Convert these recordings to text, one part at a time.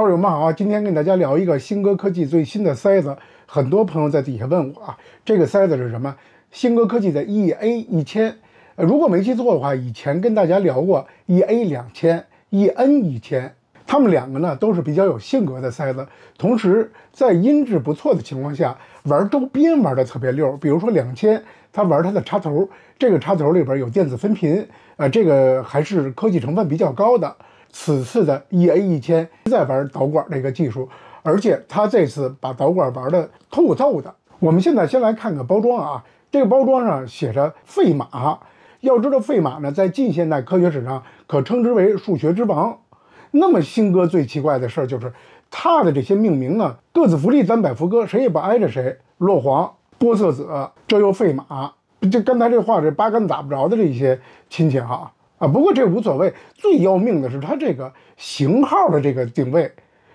道友们好啊，今天跟大家聊一个新歌科技最新的塞子。很多朋友在底下问我，啊，这个塞子是什么？新歌科技的 EA 一千，如果没记错的话，以前跟大家聊过 EA 两千、EN 一千，他们两个呢都是比较有性格的塞子，同时在音质不错的情况下，玩周边玩的特别溜。比如说两千，它玩它的插头，这个插头里边有电子分频，呃，这个还是科技成分比较高的。此次的 E A 一千在玩导管这个技术，而且他这次把导管玩的透透的。我们现在先来看看包装啊，这个包装上写着费马。要知道费马呢，在近现代科学史上可称之为数学之王。那么新哥最奇怪的事就是他的这些命名呢，各自福利三百福哥谁也不挨着谁。洛黄、波色子，这又费马，这刚才这话，这八竿子打不着的这些亲戚哈。啊，不过这无所谓。最要命的是它这个型号的这个定位，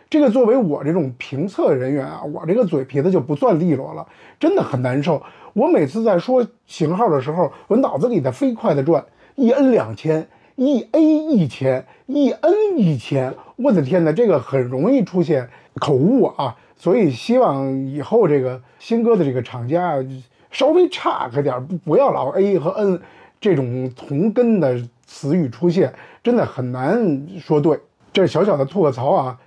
这个作为我这种评测人员啊，我这个嘴皮子就不算利落了，真的很难受。我每次在说型号的时候，我脑子里在飞快的转，一 N 两千，一 A 一千，一 N 一千，我的天哪，这个很容易出现口误啊。所以希望以后这个新哥的这个厂家啊，稍微差开点，不不要老 A 和 N 这种同根的。词语出现真的很难说对，这小小的吐个槽啊！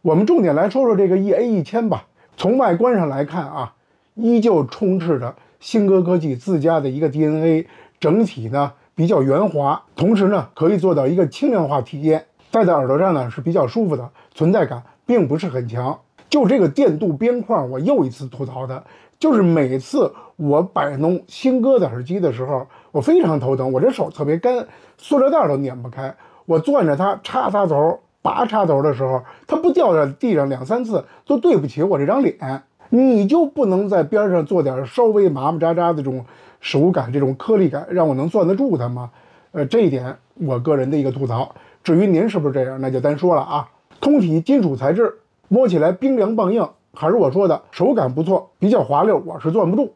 我们重点来说说这个 E A 一千吧。从外观上来看啊，依旧充斥着新歌科技自家的一个 DNA，整体呢比较圆滑，同时呢可以做到一个轻量化体验，戴在耳朵上呢是比较舒服的，存在感并不是很强。就这个电镀边框，我又一次吐槽它。就是每次我摆弄新哥的耳机的时候，我非常头疼。我这手特别干，塑料袋都撵不开。我攥着它插插头、拔插头的时候，它不掉在地上两三次都对不起我这张脸。你就不能在边上做点稍微麻麻扎扎的这种手感、这种颗粒感，让我能攥得住它吗？呃，这一点我个人的一个吐槽。至于您是不是这样，那就单说了啊。通体金属材质，摸起来冰凉棒硬。还是我说的，手感不错，比较滑溜，我是攥不住。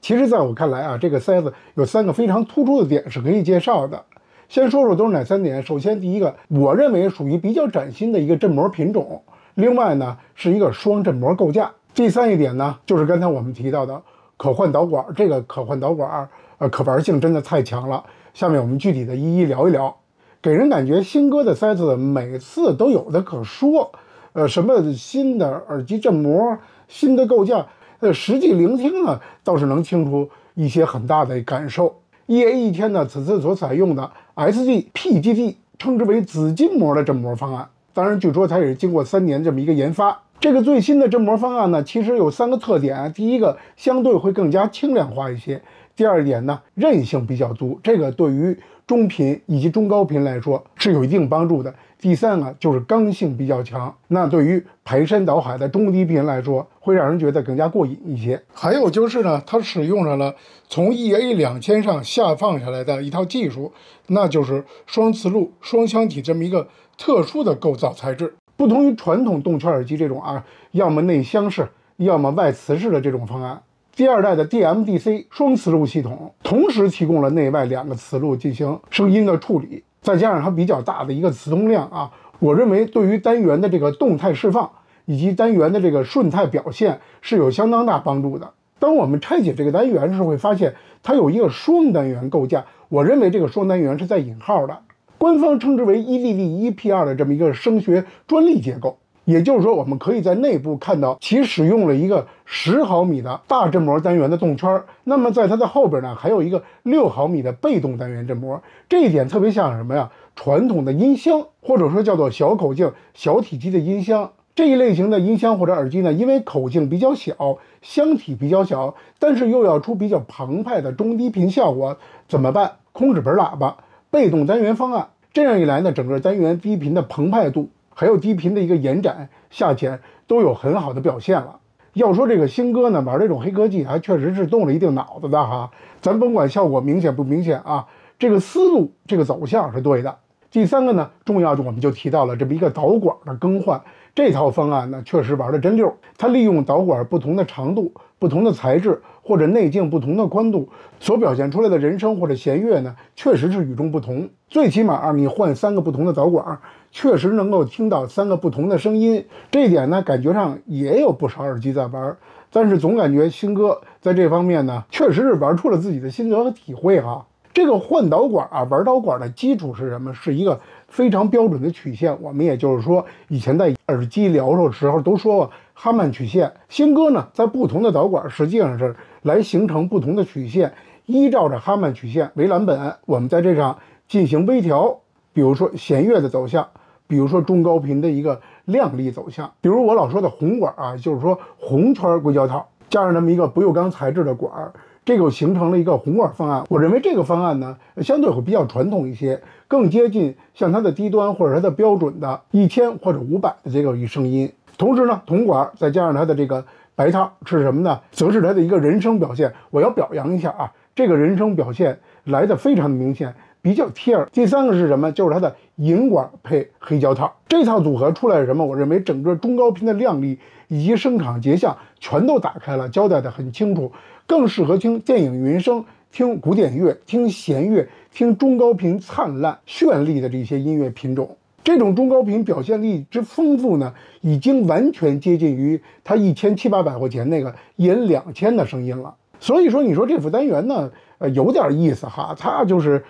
其实，在我看来啊，这个塞子有三个非常突出的点是可以介绍的。先说说都是哪三点？首先，第一个，我认为属于比较崭新的一个振膜品种。另外呢，是一个双振膜构架。第三一点呢，就是刚才我们提到的可换导管。这个可换导管，呃，可玩性真的太强了。下面我们具体的一一聊一聊。给人感觉新哥的塞子每次都有的可说。呃，什么新的耳机振膜、新的构架，呃，实际聆听呢倒是能听出一些很大的感受。EA 一天呢，此次所采用的 SGPGD 称之为紫金膜的振膜方案，当然据说它也是经过三年这么一个研发。这个最新的振膜方案呢，其实有三个特点，第一个相对会更加轻量化一些。第二点呢，韧性比较足，这个对于中频以及中高频来说是有一定帮助的。第三啊，就是刚性比较强，那对于排山倒海的中低频来说，会让人觉得更加过瘾一些。还有就是呢，它使用上了从 EA 两千上下放下来的一套技术，那就是双磁路双箱体这么一个特殊的构造材质，不同于传统动圈耳机这种啊，要么内箱式，要么外磁式的这种方案。第二代的 D M D C 双磁路系统，同时提供了内外两个磁路进行声音的处理，再加上它比较大的一个磁通量啊，我认为对于单元的这个动态释放以及单元的这个顺态表现是有相当大帮助的。当我们拆解这个单元时，会发现它有一个双单元构架，我认为这个双单元是在引号的，官方称之为 E D D 一 P 二的这么一个声学专利结构。也就是说，我们可以在内部看到其使用了一个十毫米的大振膜单元的动圈，那么在它的后边呢，还有一个六毫米的被动单元振膜。这一点特别像什么呀？传统的音箱，或者说叫做小口径、小体积的音箱这一类型的音箱或者耳机呢？因为口径比较小，箱体比较小，但是又要出比较澎湃的中低频效果，怎么办？控制本喇叭、被动单元方案。这样一来呢，整个单元低频的澎湃度。还有低频的一个延展下潜都有很好的表现了。要说这个星哥呢，玩这种黑科技，还确实是动了一定脑子的哈。咱甭管效果明显不明显啊，这个思路这个走向是对的。第三个呢，重要的我们就提到了这么一个导管的更换，这套方案呢确实玩的真溜。它利用导管不同的长度、不同的材质或者内径不同的宽度，所表现出来的人声或者弦乐呢，确实是与众不同。最起码啊，你换三个不同的导管，确实能够听到三个不同的声音。这一点呢，感觉上也有不少耳机在玩，但是总感觉鑫哥在这方面呢，确实是玩出了自己的心得和体会哈。这个换导管啊，玩导管的基础是什么？是一个非常标准的曲线。我们也就是说，以前在耳机聊的时候都说过哈曼曲线。新歌呢，在不同的导管实际上是来形成不同的曲线，依照着哈曼曲线为蓝本，我们在这上进行微调。比如说，弦乐的走向，比如说中高频的一个亮丽走向，比如我老说的红管啊，就是说红圈硅胶套加上那么一个不锈钢材质的管儿。这个形成了一个红管方案，我认为这个方案呢，相对会比较传统一些，更接近像它的低端或者它的标准的一千或者五百的这个一声音。同时呢，铜管再加上它的这个白套是什么呢？则是它的一个人声表现。我要表扬一下啊，这个人声表现来的非常的明显，比较贴耳。第三个是什么？就是它的银管配黑胶套，这套组合出来什么？我认为整个中高频的亮丽以及声场结像全都打开了，交代的很清楚。更适合听电影原声、听古典乐、听弦乐、听中高频灿烂绚丽的这些音乐品种。这种中高频表现力之丰富呢，已经完全接近于它一千七八百块钱那个引两千的声音了。所以说，你说这副单元呢，呃，有点意思哈。它就是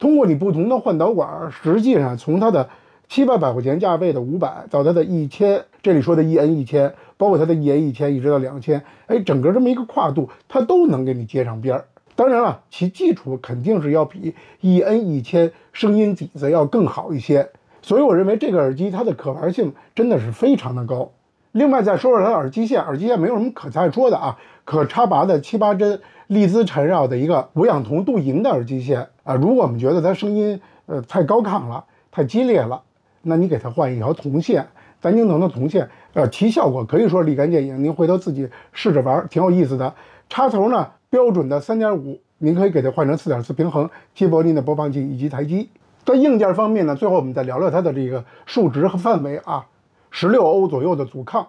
通过你不同的换导管，实际上从它的。七八百块钱价位的五百到它的1000，这里说的 E N 一千，包括它的 E N 一千一直到两千，哎，整个这么一个跨度，它都能给你接上边儿。当然了，其基础肯定是要比 E N 一千声音底子要更好一些。所以我认为这个耳机它的可玩性真的是非常的高。另外再说说它的耳机线，耳机线没有什么可再说的啊，可插拔的七八针，利兹缠绕的一个无氧铜镀银的耳机线啊。如果我们觉得它声音呃太高亢了，太激烈了。那你给它换一条铜线，单晶铜的铜线，呃，其效果可以说立竿见影。您回头自己试着玩，挺有意思的。插头呢，标准的三点五，您可以给它换成四点四平衡。基柏林的播放器以及台机，在硬件方面呢，最后我们再聊聊它的这个数值和范围啊，十六欧左右的阻抗，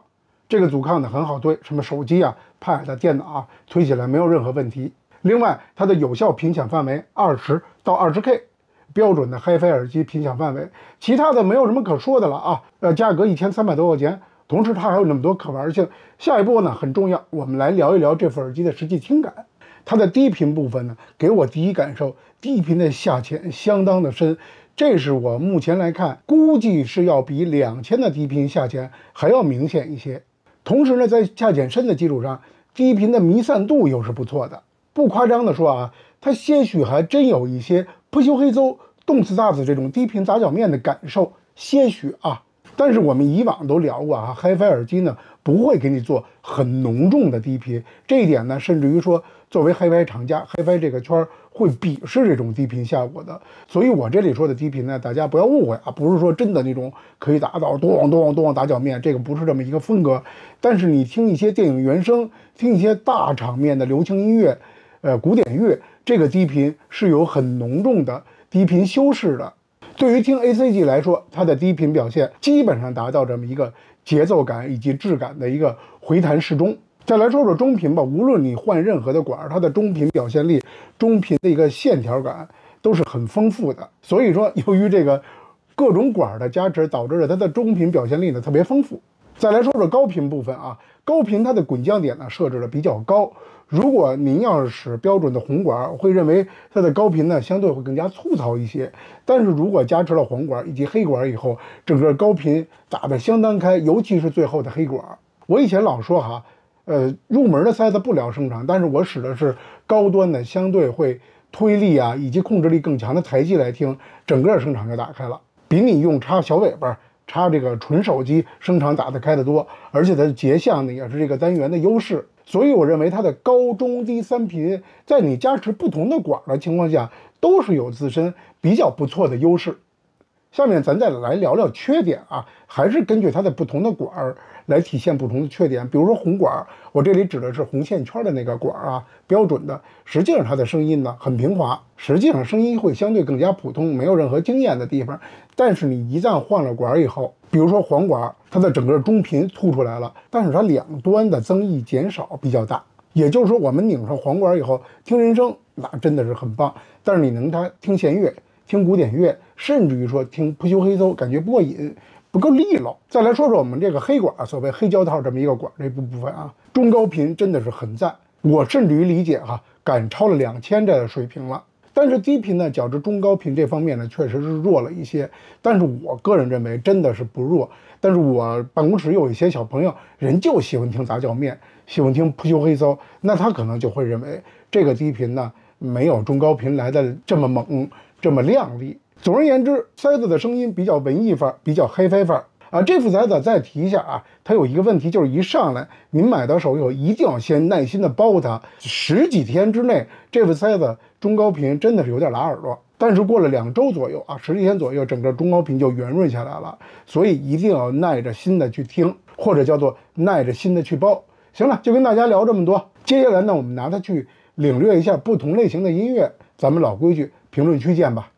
这个阻抗呢很好推，什么手机啊、pad、电脑啊，推起来没有任何问题。另外，它的有效频响范围二十到二十 K。标准的 Hi-Fi 耳机频响范围，其他的没有什么可说的了啊。呃，价格一千三百多块钱，同时它还有那么多可玩性。下一步呢很重要，我们来聊一聊这副耳机的实际听感。它的低频部分呢，给我第一感受，低频的下潜相当的深，这是我目前来看，估计是要比两千的低频下潜还要明显一些。同时呢，在下潜深的基础上，低频的弥散度又是不错的。不夸张的说啊，它些许还真有一些。不修黑粥，动次打次这种低频杂脚面的感受些许啊。但是我们以往都聊过啊，HiFi 耳机呢不会给你做很浓重的低频，这一点呢，甚至于说作为 HiFi 厂家，HiFi 这个圈儿会鄙视这种低频效果的。所以我这里说的低频呢，大家不要误会啊，不是说真的那种可以达到咚咚咚咚打脚面，这个不是这么一个风格。但是你听一些电影原声，听一些大场面的流行音乐。呃，古典乐这个低频是有很浓重的低频修饰的。对于听 ACG 来说，它的低频表现基本上达到这么一个节奏感以及质感的一个回弹适中。再来说说中频吧，无论你换任何的管儿，它的中频表现力、中频的一个线条感都是很丰富的。所以说，由于这个各种管儿的加持，导致了它的中频表现力呢特别丰富。再来说说高频部分啊，高频它的滚降点呢设置的比较高。如果您要是标准的红管，会认为它的高频呢相对会更加粗糙一些。但是如果加持了黄管以及黑管以后，整个高频打得相当开，尤其是最后的黑管。我以前老说哈，呃，入门的塞子不聊声场，但是我使的是高端的，相对会推力啊以及控制力更强的台机来听，整个声场就打开了，比你用插小尾巴。插这个纯手机声场打得开得多，而且它的结像呢也是这个单元的优势，所以我认为它的高中低三频在你加持不同的管的情况下，都是有自身比较不错的优势。下面咱再来聊聊缺点啊，还是根据它的不同的管儿。来体现不同的缺点，比如说红管儿，我这里指的是红线圈的那个管儿啊，标准的，实际上它的声音呢很平滑，实际上声音会相对更加普通，没有任何惊艳的地方。但是你一旦换了管儿以后，比如说黄管儿，它的整个中频突出来了，但是它两端的增益减少比较大，也就是说我们拧上黄管以后听人声那真的是很棒，但是你能它听弦乐、听古典乐，甚至于说听不修黑搜，感觉不过瘾。不够利落。再来说说我们这个黑管，所谓黑胶套这么一个管这部分啊，中高频真的是很赞，我甚至于理解哈，赶超了两千的水平了。但是低频呢，较之中高频这方面呢，确实是弱了一些。但是我个人认为真的是不弱。但是我办公室有一些小朋友，人就喜欢听杂交面，喜欢听铺修黑骚，那他可能就会认为这个低频呢，没有中高频来的这么猛，这么亮丽。总而言之，塞子的声音比较文艺范儿，比较黑非范儿啊。这副塞子再提一下啊，它有一个问题，就是一上来您买到手，以后，一定要先耐心的包它。十几天之内，这副塞子中高频真的是有点拉耳朵，但是过了两周左右啊，十几天左右，整个中高频就圆润下来了。所以一定要耐着心的去听，或者叫做耐着心的去包。行了，就跟大家聊这么多。接下来呢，我们拿它去领略一下不同类型的音乐。咱们老规矩，评论区见吧。